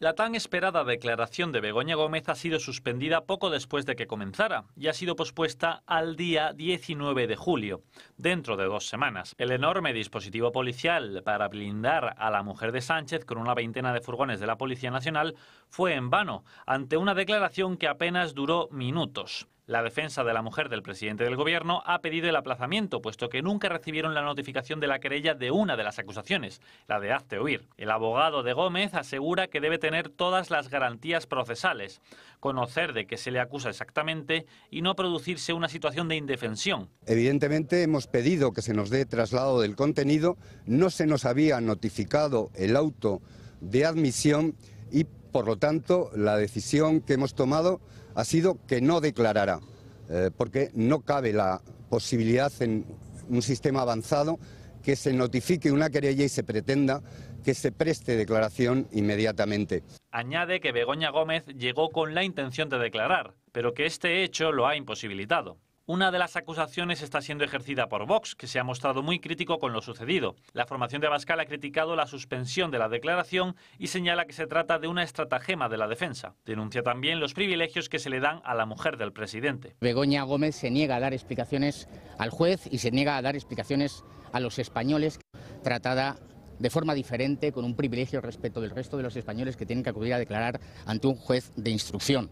La tan esperada declaración de Begoña Gómez ha sido suspendida poco después de que comenzara y ha sido pospuesta al día 19 de julio, dentro de dos semanas. El enorme dispositivo policial para blindar a la mujer de Sánchez con una veintena de furgones de la Policía Nacional fue en vano ante una declaración que apenas duró minutos. La defensa de la mujer del presidente del gobierno ha pedido el aplazamiento, puesto que nunca recibieron la notificación de la querella de una de las acusaciones, la de Hazte Huir. El abogado de Gómez asegura que debe tener todas las garantías procesales, conocer de qué se le acusa exactamente y no producirse una situación de indefensión. Evidentemente hemos pedido que se nos dé traslado del contenido, no se nos había notificado el auto de admisión y por lo tanto, la decisión que hemos tomado ha sido que no declarará, eh, porque no cabe la posibilidad en un sistema avanzado que se notifique una querella y se pretenda que se preste declaración inmediatamente. Añade que Begoña Gómez llegó con la intención de declarar, pero que este hecho lo ha imposibilitado. Una de las acusaciones está siendo ejercida por Vox, que se ha mostrado muy crítico con lo sucedido. La formación de Abascal ha criticado la suspensión de la declaración y señala que se trata de una estratagema de la defensa. Denuncia también los privilegios que se le dan a la mujer del presidente. Begoña Gómez se niega a dar explicaciones al juez y se niega a dar explicaciones a los españoles, tratada de forma diferente, con un privilegio respecto del resto de los españoles que tienen que acudir a declarar ante un juez de instrucción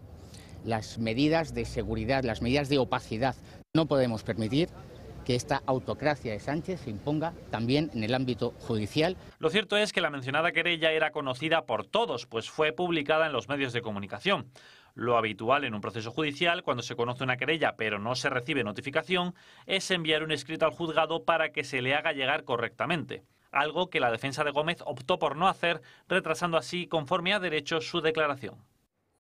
las medidas de seguridad, las medidas de opacidad. No podemos permitir que esta autocracia de Sánchez se imponga también en el ámbito judicial. Lo cierto es que la mencionada querella era conocida por todos, pues fue publicada en los medios de comunicación. Lo habitual en un proceso judicial, cuando se conoce una querella pero no se recibe notificación, es enviar un escrito al juzgado para que se le haga llegar correctamente. Algo que la defensa de Gómez optó por no hacer, retrasando así, conforme a derecho, su declaración.